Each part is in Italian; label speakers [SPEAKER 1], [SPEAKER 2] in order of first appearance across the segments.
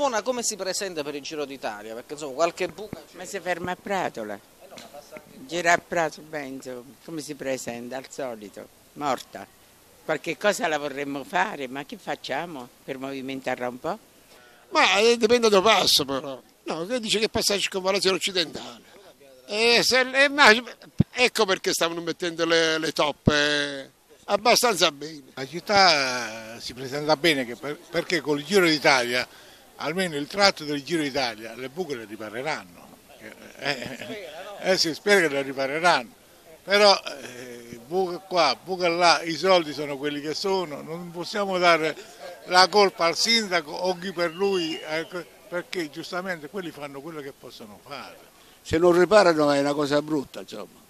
[SPEAKER 1] Carmona come si presenta per il Giro d'Italia? Perché insomma qualche buca... Ma si ferma a Pratola. Gira a Prato, Benzo, come si presenta al solito? Morta. Qualche cosa la vorremmo fare, ma che facciamo per movimentarla un po'?
[SPEAKER 2] Ma eh, dipende da passo però. No, che dice che passa la circonvalazione occidentale. E eh, se, e, eh, ma, ecco perché stavano mettendo le, le toppe eh, abbastanza bene. La città si presenta bene perché con il Giro d'Italia almeno il tratto del Giro d'Italia, le buche le ripareranno. Eh, eh, eh, si spera che le ripareranno, però eh, buca qua, buca là, i soldi sono quelli che sono, non possiamo dare la colpa al sindaco o chi per lui, ecco, perché giustamente quelli fanno quello che possono fare. Se non riparano è una cosa brutta, insomma.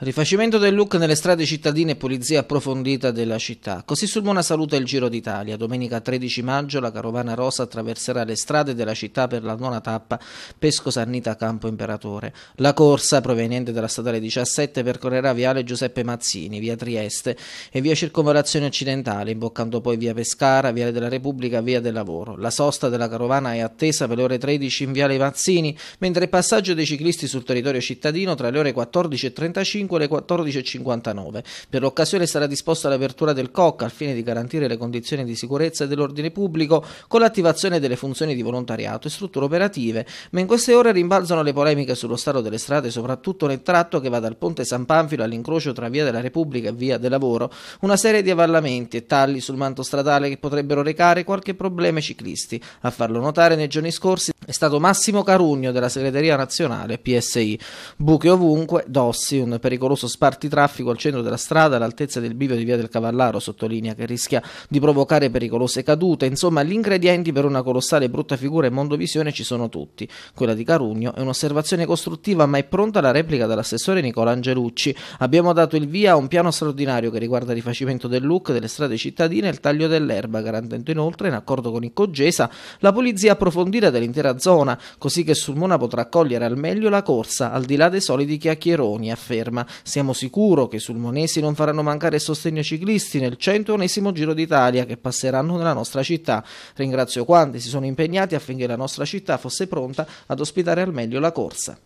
[SPEAKER 1] Rifacimento del look nelle strade cittadine e pulizia approfondita della città. Così sul Buona Salute il Giro d'Italia. Domenica 13 maggio la carovana rosa attraverserà le strade della città per la nona tappa Pesco Sannita Campo Imperatore. La corsa, proveniente dalla statale 17, percorrerà viale Giuseppe Mazzini, via Trieste e via Circonvalazione Occidentale, imboccando poi via Pescara, viale della Repubblica, via del Lavoro. La sosta della carovana è attesa per le ore 13 in viale Mazzini, mentre il passaggio dei ciclisti sul territorio cittadino tra le ore 14 e 35 5 alle 14.59. Per l'occasione sarà disposta l'apertura del COC al fine di garantire le condizioni di sicurezza e dell'ordine pubblico con l'attivazione delle funzioni di volontariato e strutture operative, ma in queste ore rimbalzano le polemiche sullo stato delle strade, soprattutto nel tratto che va dal ponte San Panfilo all'incrocio tra via della Repubblica e via del Lavoro, una serie di avvallamenti e tagli sul manto stradale che potrebbero recare qualche problema ai ciclisti. A farlo notare nei giorni scorsi è stato Massimo Carugno della segreteria nazionale PSI. Buche ovunque, dossi, un pericoloso pericoloso spartitraffico al centro della strada all'altezza del bivio di Via del Cavallaro, sottolinea che rischia di provocare pericolose cadute. Insomma, gli ingredienti per una colossale e brutta figura in Mondovisione ci sono tutti. Quella di Carugno è un'osservazione costruttiva, ma è pronta la replica dall'assessore Nicola Angelucci. Abbiamo dato il via a un piano straordinario che riguarda il rifacimento del look delle strade cittadine e il taglio dell'erba, garantendo inoltre, in accordo con il Coggesa, la pulizia approfondita dell'intera zona, così che Sulmona potrà cogliere al meglio la corsa, al di là dei soliti chiacchieroni, afferma. Siamo sicuro che i sulmonesi non faranno mancare sostegno ai ciclisti nel 101 Giro d'Italia che passeranno nella nostra città. Ringrazio quanti si sono impegnati affinché la nostra città fosse pronta ad ospitare al meglio la corsa.